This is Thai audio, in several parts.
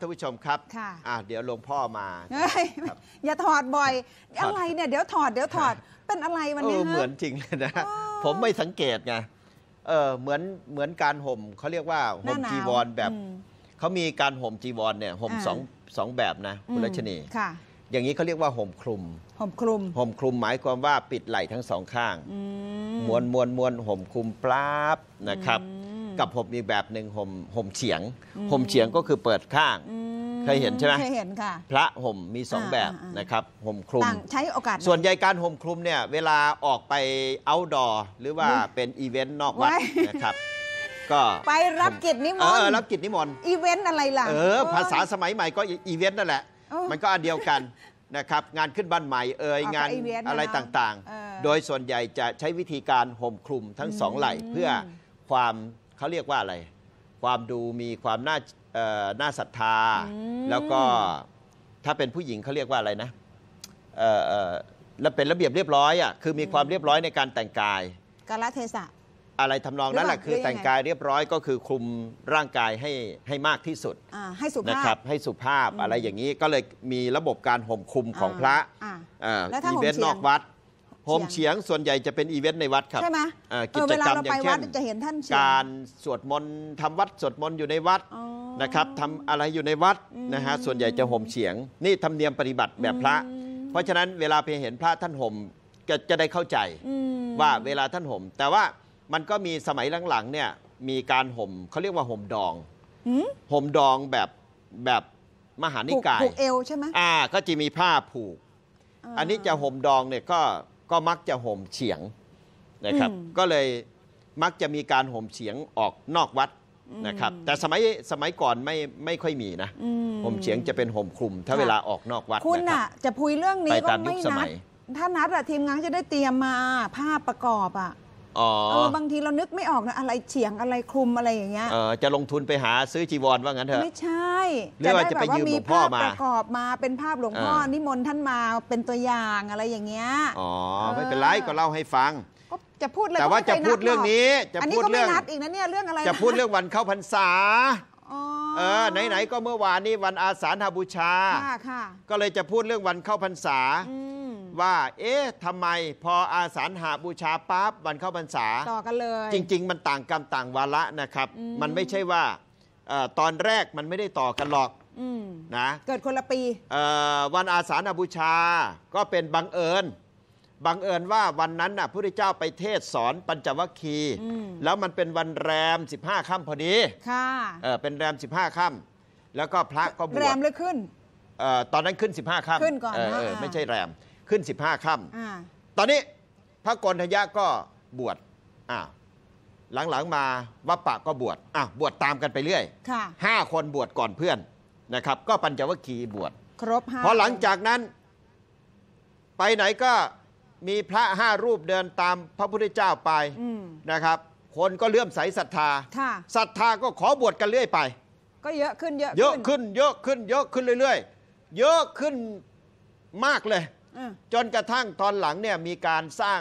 ท่านผู้ชมครับค่ะ เดี๋ยวหลวงพ่อมา เฮ้ย อย่าถอดบ่อย อะไรเนี่ยเดี๋ยวถอดเดี๋ยวถอด เป็นอะไรวันนี้เหมือนจริงเลยนะผมไม่สังเกตไง เออ เหมือนเหมือนการห่มเขาเรียกว่าห่มจีวรแบบ เขามีการห่มจีวรเนี่ย ห่มสองสองแบบนะคุณรัชนี ค่ะ อย่างนี้เขาเรียกว่าห่มคลุม ห่มคลุม ห่มคลุมหมายความว่าปิดไหล่ทั้งสองข้าง มวนมวนมวนห่มคลุมปลาบนะครับกับห่มอีกแบบหนึ่งห่มห่มเฉียงห่มเฉียงก็คือเปิดข้าง เคยเห็นใช่ไหมเคยเห็นค่ะพระห่มมีสองแบบนะครับห่มคลุมใช้โอกาส ส่วนใหญ่การห่มคลุมเนี่ยเวลาออกไปเอาดอหรือว่าเป็นอีเวนต์นอกวัดนะครับก็ไปรับกิจนิมเอนอต์รับกิจนิมนต์อีเวนต์อะไรล่ะเออภาษาสมัยใหม่ก็อีเวนต์นั่นแหละมันก็อันเดียวกันนะครับงานขึ้นบ้านใหม่เอ่ยองานอะไรต่างๆ โดยส่วนใหญ่จะใช้วิธีการห่มคลุมทั้งสองไหล่เพื่อความเขาเรียกว่าอะไรความดูมีความน่าน่าศรัทธา แล้วก็ ถ้าเป็นผู้หญิงเขาเรียกว่าอะไรนะแล้วเป็นระเบียบเรียบร้อยอ่ะคือมีความเรียบร้อยในการแต่งกายกาลเทศะอะไรทำนองนั้นแหละคือแต่งกายเรียบร้อยก็คือคลุมร่างกายให้ให้มากที่สุดให้สุนะภาครัพบให้สุภาพอะไรอย่างนี้ก็เลยมีระบบการห่มคลุมของพระอ่าแล้วถ้าห่มเวนต์ียนอกวัดโฮมเฉียง ส่วนใหญ่จะเป็นอีเวนต์ในวัดครับใช่ไหมกิจกรรมอย่างเช่นจะเห็นท่านการสวดมนต์ทำวัดสวดมนต์อยู่ในวัดนะครับทำอะไรอยู่ในวัดนะฮะส่วนใหญ่จะหฮมเฉียง นี่ธรรมเนียมปฏิบัติแบบพระ เพราะฉะนั้นเวลาไปเห็นพระท่านหฮมก็จะได้เข้าใจว่าเวลาท่านหฮมแต่ว่ามันก็มีสมัยหลังๆเนี่ยมีการห่มเขาเรียกว่าห่มดองห่มดองแบบแบบมหานิกายผูกเอวใช่ไหมอ่า ก็จะมีผ้าผูกอันนี้จะห่มดองเนี่ยก็ก็มักจะห่มเฉียงนะครับ ก็เลยมักจะมีการห่มเฉียงออกนอกวัดนะครับ แต่สมัยสมัยก่อนไม่ไม่ค่อยมีนะห่มเฉียงจะเป็นห่มคลุมถ้าเวลาออกนอกวัดคุณอ่ะจะพูดเรื่องนี้ก็ไม่นัดถ้านัดอะทีมงานจะได้เตรียมมาภาพประกอบอะเออบางทีเรานึกไม่ออกนะอะไรเฉียงอะไรคลุมอะไรอย่างเงี้ยจะลงทุนไปหาซื้อจีวรว่างั้นเถอะไม่ใช่ใชว่าจะได้แบหลวงพ่อมาประกอบมาเป็นภาพหลวงพ่อนิมนต์ท่านมาเป็นตัวอย่างอะไรอย่างเงี้ย อ๋อไม่เป็นไรก็เล่าให้ฟังจะพูดเลยแต่ว่าจะพูดเรื่องนี้จะพูดเรื่องนัดอีกนะเนี่ยเรื่องอะไรจะพูดเรื่องวันเข้าพรรษาเออไหนๆก็เมื่อวานนี้วันอาสาฬหบูชาก็เลยจะพูดเรื่องวันเข้าพรรษาว่าเอ๊ะทำไมพออาสาฬหาบูชาปั๊บวันเข้าพรรษาต่อกันเลยจริง ๆ มันต่างกรรมต่างวาระนะครับ มันไม่ใช่ว่าอตอนแรกมันไม่ได้ต่อกันหรอกอนะ เกิดคนละปีวันอาสาฬบูชาก็เป็นบังเอิญ บังเอิญว่าวันนั้นน่ะพระพุทธเจ้าไปเทศสอนปัญจวัคคีย์แล้วมันเป็นวันแรม 15ค่ำพอดีค่ะเออเป็นแรม 15ค่ำแล้วก็พระก็บวชแรมเลยขึ้นเอ่อตอนนั้นขึ้น 15ค่ำขึ้นก่อนเออไม่ใช่แรมขึ้น15ค่อ่าำตอนนี้พระกนทยะก็บวชอ้าวหลัง ๆ มาวัปปะก็บวชอ่ะบวชตามกันไปเรื่อย ค่ะห้าคนบวชก่อนเพื่อนนะครับ ก็ปัญจวัคคีย์บวช ครบห้าพอหลังจากนั้น ไปไหนก็มีพระห้ารูปเดินตามพระพุทธเจ้าไปนะครับคนก็เลื่อมใสศรัทธาศรัทธาก็ขอบวชกันเรื่อยไป ก็เยอะขึ้นเยอะเยอะขึ้น เยอะขึ้น เยอะขึ้นเรื่อยๆ เยอะขึ้นมากเลย จนกระทั่งตอนหลังเนี่ยมีการสร้าง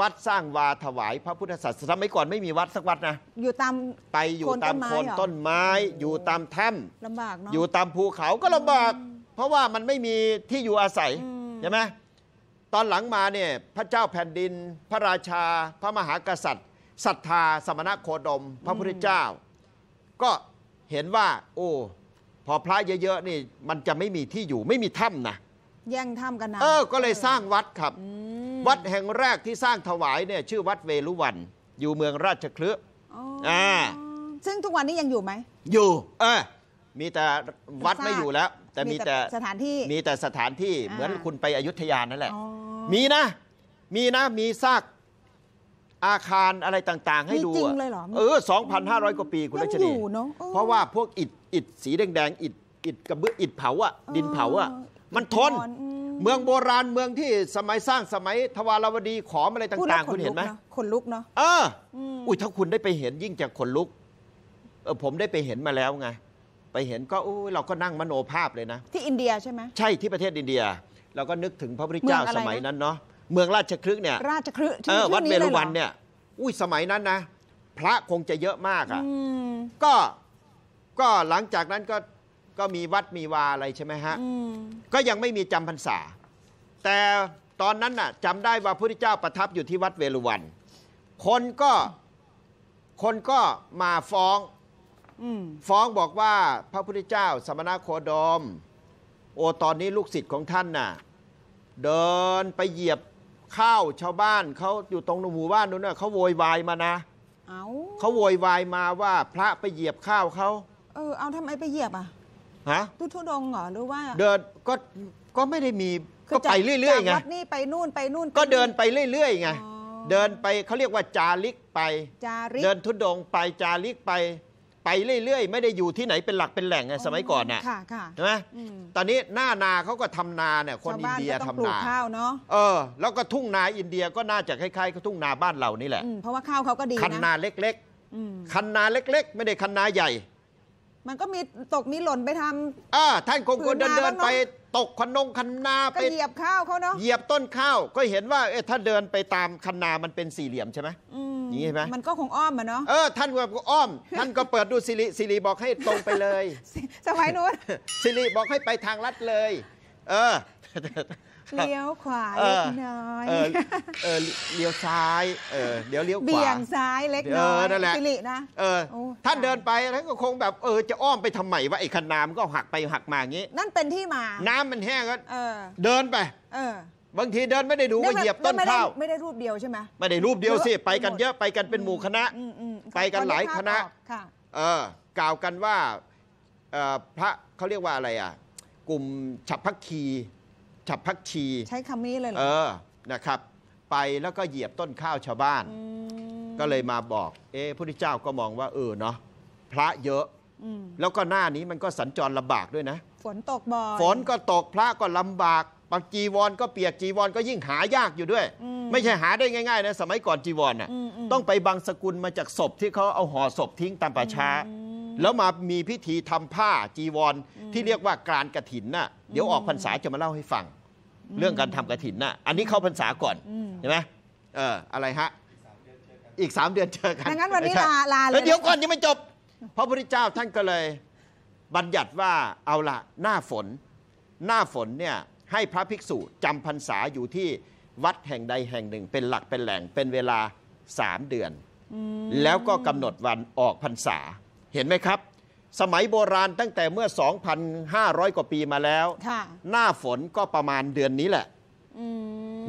วัดสร้างวาถวายพระพุทธศาสนาสมัยก่อนไม่มีวัดสักวัดนะอยู่ตามไปอยู่ตามโคนต้นไม้อยู่ตามถ้ลำบากเนาะอยู่ตามภูเขาก็ลำบาก เพราะว่ามันไม่มีที่อยู่อาศัยใช่ไหมตอนหลังมาเนี่ยพระเจ้าแผ่นดิน พระราชาพระมหากษัตริย์ศรัทธาสมณะโคดม พระพุทธเจ้า ก็เห็นว่า โอ้พอพระเยอะๆนี่ มันจะไม่มีที่อยู่ไม่มีถ้ำนะแย่งทำกันนะเออ ก็เลยสร้างวัดครับ วัดแห่งแรกที่สร้างถวายเนี่ย ชื่อวัดเวลุวันอยู่เมืองราชคลึอ่าซึ่งทุกวันนี้ยังอยู่ไหม อยู่ เออ มีแต่วัดไม่อยู่แล้ว แต่มีแต่สถานที่ มีแต่สถานที่เหมือนคุณไปอยุธยานั่นแหละ มีนะ มีนะ มีซาก อาคารอะไรต่างๆ ให้ดู เออ 2,500 กว่าปีคุณรัชนีเพราะว่าพวกอิฐอิดสีแดงๆอิฐอิดกระเบื้องอิฐเผาอ่ะดินเผาอ่ะมันทนเมืองโบราณเมืองที่สมัยสร้างสมัย ทวารวดีขอมอะไรต่าง ๆ คุณเห็นไหมขนลุกเนาะเอออุ้ยถ้าคุณได้ไปเห็นยิ่งจากขนลุกเออผมได้ไปเห็นมาแล้วไงไปเห็นก็เราก็นั่งมโนภาพเลยนะ ที่อินเดียใช่ไหมใช่ที่ประเทศอินเดีย เราก็นึกถึงพระพุทธเจ้าสมัยนั้นเนาะเมืองราชคลึกเนี่ยราชคลึกเออวัดเมรุวันเนี่ยอุ้ยสมัยนั้นนะพระคงจะเยอะมากอ่ะก็ก็หลังจากนั้นก็ก็มีวัดมีวาอะไรใช่ไหมฮะก็ยังไม่มีจำพรรษา แต่ตอนนั้นน่ะจำได้ว่าพระพุทธเจ้าประทับอยู่ที่วัดเวรุวัน คนก็ คนก็มาฟ้อง ฟ้องบอกว่าพระพุทธเจ้าสมณะโคดม โอตอนนี้ลูกศิษย์ของท่านน่ะเดินไปเหยียบข้าวชาวบ้าน เขาอยู่ตรงหมู่บ้านนู้นน่ะเขาโวยวายมานะเขาโวยวายมาว่า พระไปเหยียบข้าวเขาเออเอาทำไมไปเหยียบอ่ะฮะทุทุดงเหรอหรือว่าเดินก็ก็ไม่ได้มีก็ไปเรื่อยๆไงจากวัดนี่ไปนู่นไปนู่นก็เดินไปเรื่อยๆไงเดินไปเขาเรียกว่าจาริกไปจาริกเดินทุดงไปจาริกไป ไปเรื่อยๆไม่ได้อยู่ที่ไหนเป็นหลักเป็นแหล่งไงสมัยก่อนน่ะค่ะค่ะใช่ไหมตอนนี้หน้านาเขาก็ทำนาเนี่ยคนอินเดียาทำนาข้าวเนาะเออแล้วก็ทุ่งนาอินเดียก็น่าจะคล้ายๆกับทุ่งนาบ้านเรานี่แหละเพราะว่าข้าวเขาก็ดีนะคันนาเล็กๆ คันนาเล็ก ๆ ไม่ได้คันนาใหญ่มันก็มีตกมีหล่นไปทำอ่าท่านคงคนเดินเดินไปตกคันงคันนาไปกเหยียบข้าวเขาเนาะเหยียบต้นข้าว ก็เห็นว่าเออทถ้าเดินไปตามคันนามันเป็นสี่เหลี่ยมใช่ไหมอืมนี่ใช่ไหม มันก็คงอ้อมอะเนาะ เออท่านก็อ้อมท่านก็เปิดดูสิริสิริบอกให้ตรงไปเลยสมัยนู้นสิริบอกให้ไปทางลัดเลย เออเลี้ยวขวาเล็กน้อย เออเอเลี้ยวซ้าย เออเดี๋ยวเลี้ยวขวาเบี่ยงซ้ายเล็กน้อยนั่นแหละสิรินะเออ้ท่านเดินไปแล้วก็คงแบบเออจะอ้อมไปทำไมวะไอ้คันนามันก็หักไปหักมาอย่างงี้ นั่นเป็นที่มา น้ำมันแห้งก็เออ เดินไป เออ บางทีเดินไม่ได้ดูว่าเหยียบต้นข้าวไม่ได้รูปเดียวใช่ไหมไม่ได้รูปเดียวสิ ไปกันเยอะ ไปกันเป็นหมู่คณะไปกันหลายคณะเออ กล่าวกันว่า เอ่อ พระเขาเรียกว่าอะไรอ่ะ กลุ่มฉับพักคีฉับพักชี ใช้คำนี้เลยเหรเออนะครับ ไปแล้วก็เหยียบต้นข้าวชาวบ้าน ก็เลยมาบอก เอ๊ะพระพุทธเจ้าก็มองว่าเออเนาะพระเยอะอแล้วก็หน้านี้มันก็สัญจรลำบากด้วยนะ ฝนตกบ่อยฝนก็ตกพระก็ลำบาก บางจีวรก็เปียกจีวรก็ยิ่งหายากอยู่ด้วยมไม่ใช่หาได้ง่าย ๆ นะ สมัยก่อนจีวรน่ะ ต้องไปบางสกุลมาจากศพที่เขาเอาห่อศพทิ้งตามป่าช้า แล้วมามีพิธีทำผ้าจีวร ที่เรียกว่ากรานกระถินน่ะเดี๋ยวออกพรรษาจะมาเล่าให้ฟังเรื่องการทำกระถินน่ะ อันนี้เข้าพรรษาก่อน ใช่ไหม เอออะไรฮะ อีกสามเดือนเจอกัน งั้นวันนี้ลาลาเลยเดี๋ยวก่อนยังไม่จบพระพุทธเจ้าท่านก็เลย บัญญัติว่าเอาละหน้าฝน หน้าฝนเนี่ย ให้พระภิกษุจำพรรษาอยู่ที่วัดแห่งใดแห่งหนึ่งเป็นหลักเป็นแหล่งเป็นเวลาสามเดือน แล้วก็กำหนดวันออกพรรษาเห็นไหมครับสมัยโบราณตั้งแต่เมื่อ 2,500 กว่าปีมาแล้วหน้าฝนก็ประมาณเดือนนี้แหละ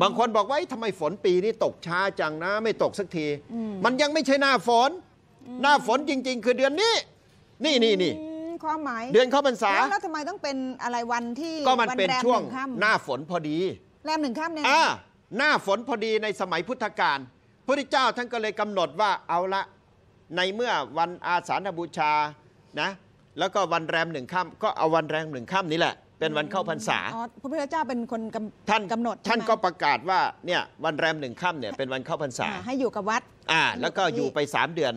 บางคนบอกว่าทำไมฝนปีนี้ตกช้าจังนะ ไม่ตกสักที มันยังไม่ใช่หน้าฝน หน้าฝนจริงๆ คือเดือนนี้ นี่นี่นี่ความหมาย เดือนเข้าพรรษา แล้วทำไมต้องเป็นอะไรวันที่ ก็มันเป็นช่วงหน้าฝนพอดี แรมหนึ่งค่ำเนี่ยอ่าหน้าฝนพอดีในสมัยพุทธกาล พระพุทธเจ้าท่านก็เลยกำหนดว่า เอาละ ในเมื่อวันอาสาฬหบูชานะแล้วก็วันแรมหนึ่งค่ำก็เอาวันแรมหนึ่งค่ำนี้แหละ เป็นวันเข้าพรรษาอ๋อพระพุทธเจ้าเป็นคนกำท่านกำหนดท่านก็ประกาศว่าเนี่ย วันแรมหนึ่งค่ำเนี่ยเป็นวันเข้าพรรษาให้อยู่กับวัดอ่าแล้วก็อยู่ไป3เดือน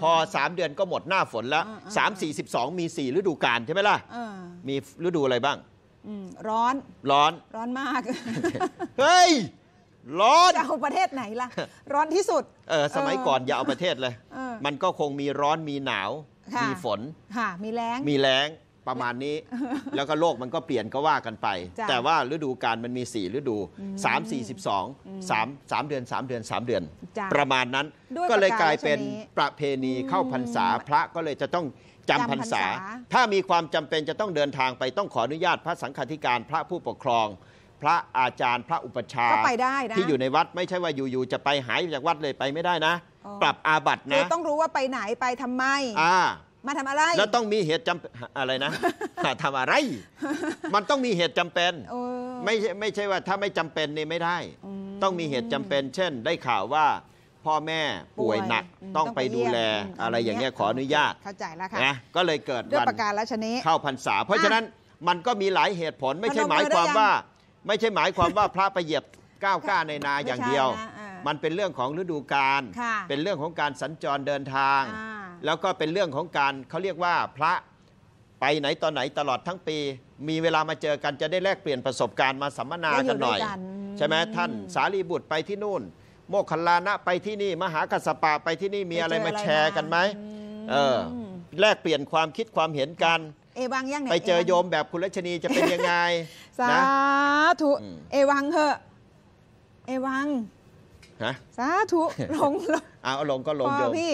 พอ3เดือนก็หมดหน้าฝนแล้วามสี่ิ3 4 12มี4ฤดูกาลใช่ไหมล่ะมีฤดูอะไรบ้าง อืมร้อนร้อนร้อนมากเฮ้ยร้อนจะเอาประเทศไหนล่ะ ร้อนที่สุด เออสมัยก่อนอย่าเอาประเทศเลย มันก็คงมีร้อนมีหนาวมีฝนมีแรงมีแล้งประมาณนี้ แล้วก็โลกมันก็เปลี่ยนก็ว่ากันไป แต่ว่าฤดูการมันมี4ฤดู 3 4 12 3 3เดือน 3 เดือน 3 เดือน ประมาณนั้นก็เลยกลายเป็นประเพณีเข้าพรรษาพระก็เลยจะต้องจำพรรษา ถ้ามีความจำเป็นจะต้องเดินทางไปต้องขออนุญาตพระสังฆาธิการพระผู้ปกครอง พระอาจารย์พระอุปชฌาย์ไปได้นะที่อยู่ในวัดไม่ใช่ว่าอยู่ๆจะไปหายจากวัดเลยไปไม่ได้นะปรับอาบัตนะต้องรู้ว่าไปไหนไปทำไม อ่า มาทำอะไร แล้วต้องมีเหตุจำอะไรนะทำอะไร มันต้องมีเหตุจำเป็นไม่ใช่ไม่ใช่ว่าถ้าไม่จำเป็นนี่ไม่ได้ ต้องมีเหตุจำเป็น เช่น ได้ข่าวว่าพ่อแม่ป่วยหนักต้องไปดูแลอะไรอย่างเงี้ยขออนุญาตเข้าใจแล้วค่ะนะก็เลยเกิดวันประกาศราชนี้เข้าพรรษา เพราะฉะนั้นมันก็มีหลายเหตุผลไม่ใช่หมายความว่า ไม่ใช่หมายความว่าพระไปเหยียบก้าวกล้าในนาอย่างเดียวมันเป็นเรื่องของฤดูกาล เป็นเรื่องของการสัญจรเดินทาง แล้วก็เป็นเรื่องของการเขาเรียกว่าพระไปไหนตอนไหนตลอดทั้งปี มีเวลามาเจอกันจะได้แลกเปลี่ยนประสบการณ์มาสัมมนากันหน่อย ใช่ไหมท่านสารีบุตรไปที่นู่น โมคคลานะไปที่นี่ มหากัสปะไปที่นี่มีอะไรมาแชร์กันไหมเออแลกเปลี่ยนความคิดความเห็นกัน เอวังยังไหนไปเจอโยมแบบคุณรัชนีจะเป็นยังไง สาธุ เอวังเหอะเอวังฮะสาธุ ลงเอาลงก็ลงโยมพี่